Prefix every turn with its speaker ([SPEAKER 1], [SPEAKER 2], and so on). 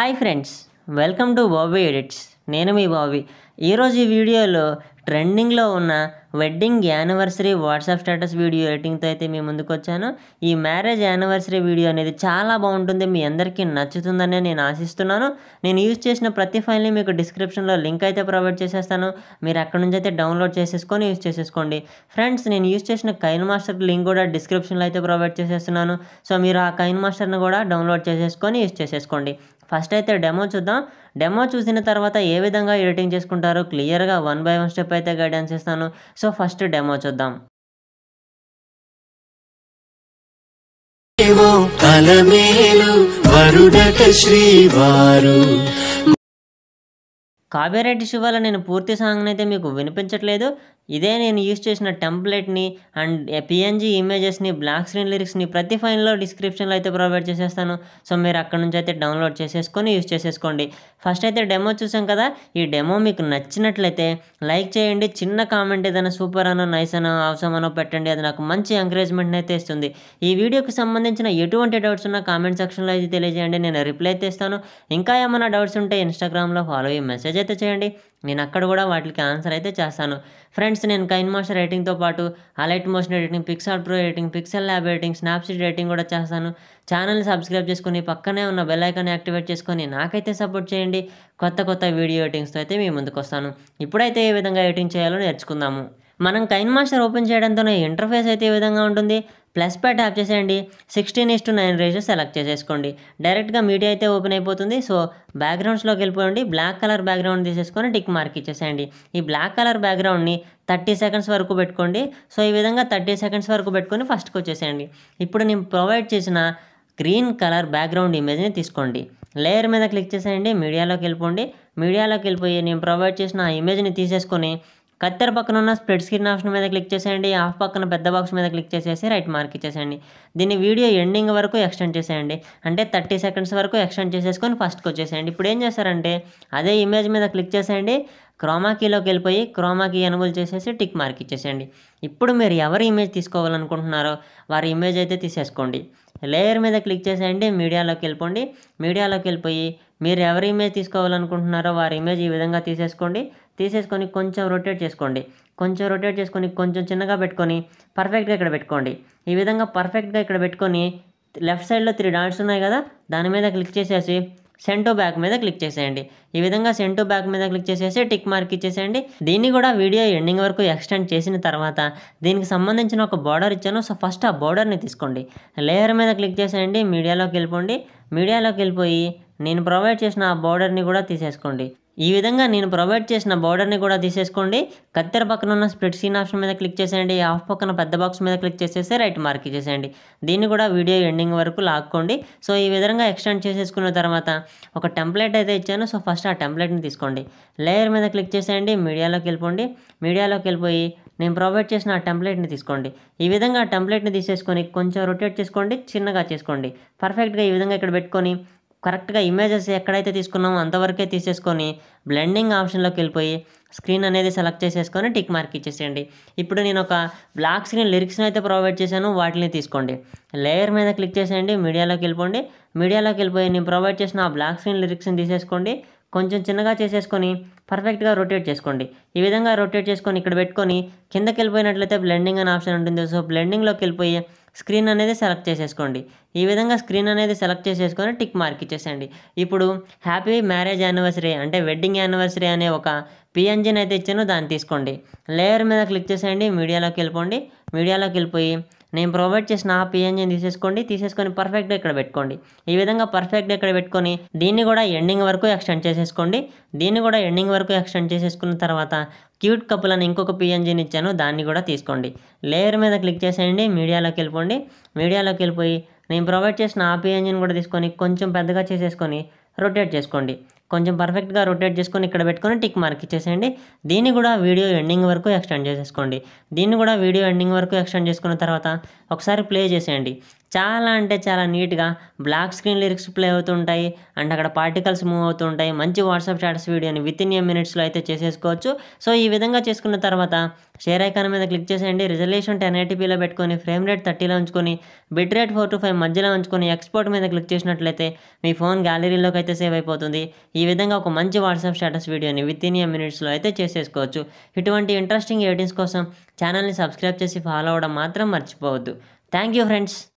[SPEAKER 1] hi friends welcome to Bobby edits నేను మీ Bobby ఈరోజు ఈ వీడియోలో ట్రెండింగ్లో ఉన్న wedding anniversary WhatsApp status video ఎడిటింగ్తో అయితే మీ ముందుకు వచ్చాను ఈ మ్యారేజ్ యానివర్సరీ వీడియో అనేది చాలా బాగుంటుంది మీ అందరికీ నచ్చుతుందని నేను ఆశిస్తున్నాను నేను యూజ్ చేసిన ప్రతి ఫైల్ని మీకు డిస్క్రిప్షన్లో లింక్ అయితే ప్రొవైడ్ చేసేస్తాను మీరు అక్కడ నుంచి అయితే డౌన్లోడ్ చేసేసుకొని యూజ్ చేసేసుకోండి ఫ్రెండ్స్ నేను యూజ్ చేసిన కైన్ మాస్టర్ లింక్ కూడా డిస్క్రిప్షన్లో అయితే ప్రొవైడ్ చేసేస్తున్నాను సో మీరు ఆ కైన్ మాస్టర్ని కూడా డౌన్లోడ్ చేసేసుకొని యూజ్ చేసేసుకోండి ఫస్ట్ అయితే డెమో చూద్దాం డెమో చూసిన తర్వాత ఏ విధంగా ఎడిటింగ్ చేసుకుంటారో క్లియర్గా వన్ బై వన్ స్టెప్ అయితే గైడెన్స్ ఇస్తాను సో ఫస్ట్ డెమో చూద్దాం కాపీరైట్ ఇష్యూ వల్ల నేను పూర్తి సాంగ్ని అయితే మీకు వినిపించట్లేదు ఇదే నేను యూస్ చేసిన టెంప్లెట్ని అండ్ పిఎన్జీ ఇమేజెస్ని బ్లాక్ స్క్రీన్ లిరిక్స్ని ప్రతి ఫైల్లో డిస్క్రిప్షన్లో అయితే ప్రొవైడ్ చేసేస్తాను సో మీరు అక్కడ నుంచి అయితే డౌన్లోడ్ చేసేసుకొని యూస్ చేసేసుకోండి ఫస్ట్ అయితే డెమో చూసాం కదా ఈ డెమో మీకు నచ్చినట్లయితే లైక్ చేయండి చిన్న కామెంట్ ఏదైనా సూపర్ అనో నైస్ అనో అవసరం అనో పెట్టండి అది నాకు మంచి ఎంకరేజ్మెంట్ని అయితే ఇస్తుంది ఈ వీడియోకి సంబంధించిన ఎటువంటి డౌట్స్ ఉన్నా కామెంట్ సెక్షన్లో అయితే తెలియజేయండి నేను రిప్లై అయితే ఇస్తాను ఇంకా ఏమైనా డౌట్స్ ఉంటే ఇన్స్టాగ్రామ్లో ఫాలో అయ్యి మెసేజ్ అయితే చేయండి నేను అక్కడ కూడా వాటికి ఆన్సర్ అయితే చేస్తాను ఫ్రెండ్స్ ఫ్రెండ్స్ నేను కైన్ మాస్టర్ రేటింగ్తో పాటు Alight Motion editing PicsArt pro editing PixelLab editing Snapseed editing కూడా చేస్తాను ఛానల్ని సబ్స్క్రైబ్ చేసుకుని పక్కనే ఉన్న బెల్లైకాన్ యాక్టివేట్ చేసుకొని నాకైతే సపోర్ట్ చేయండి కొత్త కొత్త వీడియో ఎడిటింగ్స్తో అయితే మీ ముందుకు వస్తాను ఇప్పుడైతే ఏ విధంగా ఎడిటింగ్ చేయాలో నేర్చుకుందాము మనం కైన్ మాస్టర్ ఓపెన్ చేయడంతోనే ఇంటర్ఫేస్ అయితే ఈ విధంగా ఉంటుంది ప్లస్ పై ట్యాప్ చేసేయండి sixteen is to nine ratio select చేసేసుకోండి డైరెక్ట్గా మీడియా అయితే ఓపెన్ అయిపోతుంది సో బ్యాక్గ్రౌండ్స్లోకి వెళ్ళిపోయండి బ్లాక్ కలర్ బ్యాక్గ్రౌండ్ తీసేసుకొని టిక్ మార్క్ ఇచ్చేసేయండి ఈ బ్లాక్ కలర్ బ్యాక్గ్రౌండ్ని థర్టీ సెకండ్స్ వరకు పెట్టుకోండి సో ఈ విధంగా థర్టీ సెకండ్స్ వరకు పెట్టుకొని ఫస్ట్కి వచ్చేసేయండి ఇప్పుడు నేను ప్రొవైడ్ చేసిన గ్రీన్ కలర్ బ్యాక్గ్రౌండ్ ఇమేజ్ని తీసుకోండి లేయర్ మీద క్లిక్ చేసేయండి మీడియాలోకి వెళ్ళిపోండి మీడియాలోకి వెళ్ళిపోయి నేను ప్రొవైడ్ చేసిన ఆ ఇమేజ్ని తీసేసుకొని కత్తెర పక్కన ఉన్న స్ప్రెడ్ స్క్రీన్ ఆప్షన్ మీద క్లిక్ చేసేయండి ఆఫ్ పక్కన పెద్ద బాక్స్ మీద క్లిక్ చేసేసి రైట్ మార్క్ ఇచ్చేసేయండి దీన్ని వీడియో ఎండింగ్ వరకు ఎక్స్టెండ్ చేసేయండి అంటే థర్టీ సెకండ్స్ వరకు ఎక్స్టెండ్ చేసేసుకొని ఫస్ట్కి వచ్చేసేయండి ఇప్పుడు ఏం చేస్తారంటే అదే ఇమేజ్ మీద క్లిక్ చేసేయండి క్రోమాకీలోకి వెళ్ళిపోయి క్రోమాకీ ఎనుగులు చేసేసి టిక్ మార్క్ ఇచ్చేసేయండి ఇప్పుడు మీరు ఎవరి ఇమేజ్ తీసుకోవాలనుకుంటున్నారో వారి ఇమేజ్ అయితే తీసేసుకోండి లేయర్ మీద క్లిక్ చేసేయండి మీడియాలోకి వెళ్ళిపోండి మీడియాలోకి వెళ్ళిపోయి మీరు ఎవరి ఇమేజ్ తీసుకోవాలనుకుంటున్నారో వారి ఇమేజ్ ఈ విధంగా తీసేసుకోండి తీసేసుకొని కొంచెం రొటేట్ చేసుకోండి కొంచెం రొటేట్ చేసుకొని కొంచెం చిన్నగా పెట్టుకొని పర్ఫెక్ట్గా ఇక్కడ పెట్టుకోండి ఈ విధంగా పర్ఫెక్ట్గా ఇక్కడ పెట్టుకొని లెఫ్ట్ సైడ్లో త్రీ డాట్స్ ఉన్నాయి కదా దాని మీద క్లిక్ చేసేసి సెంటో బ్యాక్ మీద క్లిక్ చేసేయండి ఈ విధంగా సెంటో బ్యాక్ మీద క్లిక్ చేసేసి టిక్ మార్క్ ఇచ్చేసేయండి దీన్ని కూడా వీడియో ఎండింగ్ వరకు ఎక్స్టెండ్ చేసిన తర్వాత దీనికి సంబంధించిన ఒక బార్డర్ ఇచ్చాను సో ఫస్ట్ ఆ బార్డర్ని తీసుకోండి లేయర్ మీద క్లిక్ చేసేయండి మీడియాలోకి వెళ్ళిపోండి మీడియాలోకి వెళ్ళిపోయి నేను ప్రొవైడ్ చేసిన ఆ బార్డర్ని కూడా తీసేసుకోండి ఈ విధంగా నేను ప్రొవైడ్ చేసిన బోర్డర్ని కూడా తీసేసుకోండి కత్తెర పక్కన ఉన్న స్ప్రెడ్ సీన్ ఆప్షన్ మీద క్లిక్ చేసేయండి ఆఫ్ పక్కన పెద్ద బాక్స్ మీద క్లిక్ చేసేసి రైట్ మార్క్ చేసేయండి దీన్ని కూడా వీడియో ఎండింగ్ వరకు లాక్కోండి సో ఈ విధంగా ఎక్స్టెండ్ చేసేసుకున్న తర్వాత ఒక టెంప్లెట్ అయితే ఇచ్చాను సో ఫస్ట్ ఆ టెంప్లెట్ని తీసుకోండి లేయర్ మీద క్లిక్ చేసేయండి మీడియాలోకి వెళ్ళిపోండి మీడియాలోకి వెళ్ళిపోయి నేను ప్రొవైడ్ చేసిన ఆ టెంప్లెట్ని తీసుకోండి ఈ విధంగా ఆ టెంప్లెట్ని తీసేసుకొని కొంచెం రొటేట్ చేసుకోండి చిన్నగా చేసుకోండి పర్ఫెక్ట్గా ఈ విధంగా ఇక్కడ పెట్టుకొని కరెక్ట్గా ఇమేజెస్ ఎక్కడైతే తీసుకున్నామో అంతవరకే తీసేసుకొని బ్లెండింగ్ ఆప్షన్లోకి వెళ్ళిపోయి స్క్రీన్ అనేది సెలెక్ట్ చేసేసుకొని టిక్ మార్క్ ఇచ్చేసేయండి ఇప్పుడు నేను ఒక బ్లాక్ స్క్రీన్ లిరిక్స్ని అయితే ప్రొవైడ్ చేశాను వాటిని తీసుకోండి లేయర్ మీద క్లిక్ చేసేయండి మీడియాలోకి వెళ్ళిపోండి మీడియాలోకి వెళ్ళిపోయి నేను ప్రొవైడ్ చేసిన ఆ బ్లాక్ స్క్రీన్ లిరిక్స్ని తీసేసుకోండి కొంచెం చిన్నగా చేసేసుకొని పర్ఫెక్ట్గా రొటేట్ చేసుకోండి ఈ విధంగా రొటేట్ చేసుకొని ఇక్కడ పెట్టుకొని కిందకి వెళ్ళిపోయినట్లయితే బ్లెండింగ్ అనే ఆప్షన్ ఉంటుంది సో బ్లెండింగ్లోకి వెళ్ళిపోయి స్క్రీన్ అనేది సెలెక్ట్ చేసేసుకోండి ఈ విధంగా స్క్రీన్ అనేది సెలెక్ట్ చేసేసుకొని టిక్ మార్క్ ఇచ్చేసేయండి ఇప్పుడు హ్యాపీ మ్యారేజ్ యానివర్సరీ అంటే వెడ్డింగ్ యానివర్సరీ అనే ఒక పిఎన్జీని అయితే ఇచ్చానో దాన్ని తీసుకోండి లేయర్ మీద క్లిక్ చేసేయండి మీడియాలోకి వెళ్ళిపోండి మీడియాలోకి వెళ్ళిపోయి నేను ప్రొవైడ్ చేసిన ఆ పిఎన్జీని తీసేసుకోండి తీసేసుకొని పర్ఫెక్ట్గా ఇక్కడ పెట్టుకోండి ఈ విధంగా పర్ఫెక్ట్గా ఇక్కడ పెట్టుకొని దీన్ని కూడా ఎండింగ్ వరకు ఎక్స్టెండ్ చేసేసుకోండి దీన్ని కూడా ఎండింగ్ వరకు ఎక్స్టెండ్ చేసేసుకున్న తర్వాత క్యూట్ కప్పులు అని ఇంకొక పిఎన్జీని ఇచ్చాను దాన్ని కూడా తీసుకోండి లేయర్ మీద క్లిక్ చేసేయండి మీడియాలోకి వెళ్ళిపోండి మీడియాలోకి వెళ్ళిపోయి నేను ప్రొవైడ్ చేసిన ఆ పిఎన్జిని కూడా తీసుకొని కొంచెం పెద్దగా చేసేసుకొని రొటేట్ చేసుకోండి కొంచెం పర్ఫెక్ట్గా రొటేట్ చేసుకొని ఇక్కడ పెట్టుకొని టిక్ మార్క్ ఇచ్చేసేయండి దీన్ని కూడా వీడియో ఎండింగ్ వరకు ఎక్స్టెండ్ చేసేసుకోండి దీన్ని కూడా వీడియో ఎండింగ్ వరకు ఎక్స్టెండ్ చేసుకున్న తర్వాత ఒకసారి ప్లే చేసేయండి చాలా అంటే చాలా నీట్గా బ్లాక్ స్క్రీన్ లిరిక్స్ ప్లే అవుతుంటాయి అండ్ అక్కడ పార్టికల్స్ మూవ్ అవుతుంటాయి మంచి వాట్సాప్ స్టాటస్ వీడియోని విత్ ఇన్ ఏ మినిట్స్లో అయితే చేసేసుకోవచ్చు సో ఈ విధంగా చేసుకున్న తర్వాత షేర్ ఐకాన్ మీద క్లిక్ చేసేయండి రిజల్యూషన్ టెన్ ఎయిటీపీలో పెట్టుకొని ఫ్రేమ్ రేట్ థర్టీలో ఉంచుకొని bit rate four to five మధ్యలో ఉంచుకొని ఎక్స్పోర్ట్ మీద క్లిక్ చేసినట్లయితే మీ ఫోన్ గ్యాలరీలోకి అయితే సేవ్ అయిపోతుంది ఈ విధంగా ఒక మంచి వాట్సాప్ స్టాటస్ వీడియోని విత్ ఇన్ ఏ మినిట్స్లో అయితే చేసేసుకోవచ్చు ఇటువంటి ఇంట్రెస్టింగ్ ఎడిటింగ్స్ కోసం ఛానల్ని సబ్స్క్రైబ్ చేసి ఫాలో అవ్వడం మాత్రం మర్చిపోవద్దు థ్యాంక్ యూ ఫ్రెండ్స్